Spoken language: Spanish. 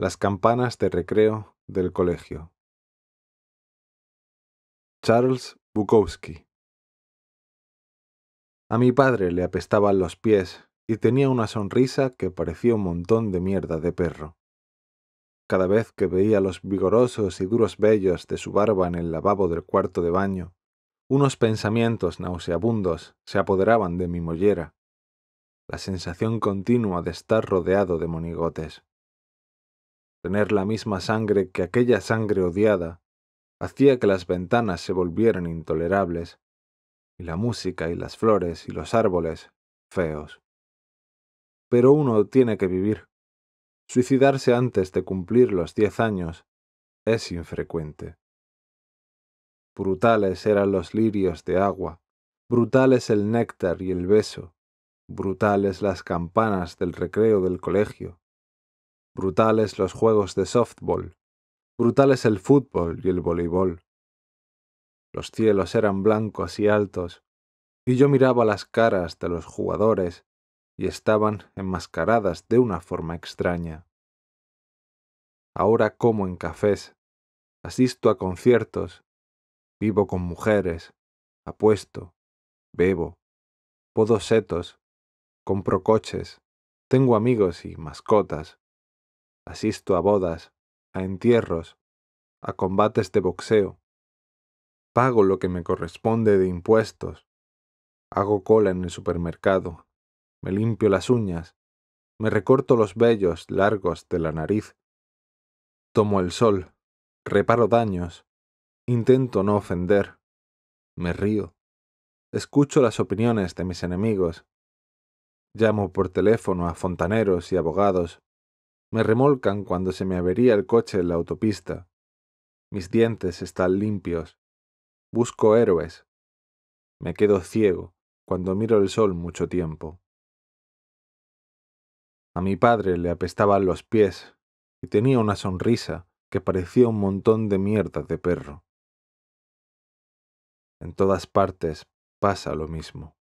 las campanas de recreo del colegio. Charles Bukowski A mi padre le apestaban los pies y tenía una sonrisa que parecía un montón de mierda de perro. Cada vez que veía los vigorosos y duros vellos de su barba en el lavabo del cuarto de baño, unos pensamientos nauseabundos se apoderaban de mi mollera, la sensación continua de estar rodeado de monigotes. Tener la misma sangre que aquella sangre odiada hacía que las ventanas se volvieran intolerables, y la música y las flores y los árboles feos. Pero uno tiene que vivir. Suicidarse antes de cumplir los diez años es infrecuente. Brutales eran los lirios de agua, brutales el néctar y el beso, brutales las campanas del recreo del colegio, brutales los juegos de softball, brutales el fútbol y el voleibol. Los cielos eran blancos y altos, y yo miraba las caras de los jugadores y estaban enmascaradas de una forma extraña. Ahora como en cafés, asisto a conciertos, vivo con mujeres, apuesto, bebo, puedo setos, compro coches, tengo amigos y mascotas, asisto a bodas, a entierros, a combates de boxeo, pago lo que me corresponde de impuestos, hago cola en el supermercado, me limpio las uñas, me recorto los vellos largos de la nariz, tomo el sol, reparo daños, intento no ofender, me río, escucho las opiniones de mis enemigos, llamo por teléfono a fontaneros y abogados, me remolcan cuando se me avería el coche en la autopista. Mis dientes están limpios. Busco héroes. Me quedo ciego cuando miro el sol mucho tiempo. A mi padre le apestaban los pies y tenía una sonrisa que parecía un montón de mierda de perro. En todas partes pasa lo mismo.